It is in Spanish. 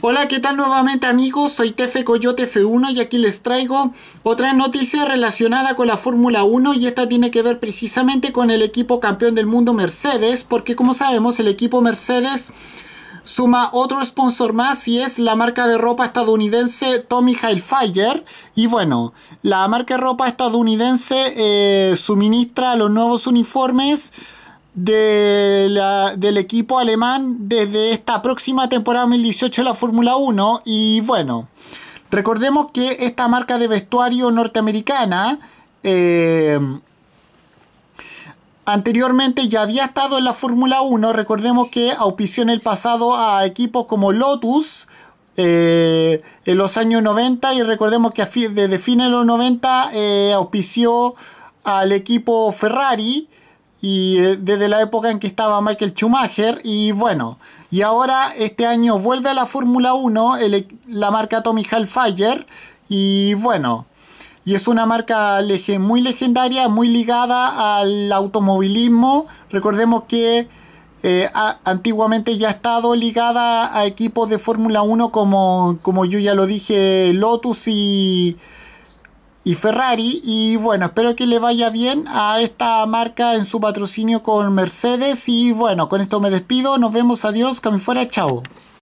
Hola, ¿qué tal nuevamente amigos? Soy Tefe Coyote F1 y aquí les traigo otra noticia relacionada con la Fórmula 1 y esta tiene que ver precisamente con el equipo campeón del mundo Mercedes, porque como sabemos el equipo Mercedes suma otro sponsor más y es la marca de ropa estadounidense Tommy Hilfiger. Y bueno, la marca de ropa estadounidense eh, suministra los nuevos uniformes del equipo alemán desde esta próxima temporada 2018 de la Fórmula 1. Y bueno, recordemos que esta marca de vestuario norteamericana eh, anteriormente ya había estado en la Fórmula 1. Recordemos que auspició en el pasado a equipos como Lotus. Eh, en los años 90 y recordemos que desde fines de los 90 eh, auspició al equipo Ferrari y eh, desde la época en que estaba Michael Schumacher y bueno, y ahora este año vuelve a la Fórmula 1 e, la marca Tommy fire y bueno, y es una marca muy legendaria, muy ligada al automovilismo, recordemos que eh, antiguamente ya ha estado ligada a equipos de Fórmula 1 como, como yo ya lo dije, Lotus y y Ferrari. Y bueno, espero que le vaya bien a esta marca en su patrocinio con Mercedes. Y bueno, con esto me despido. Nos vemos. Adiós. Cami fuera. Chao.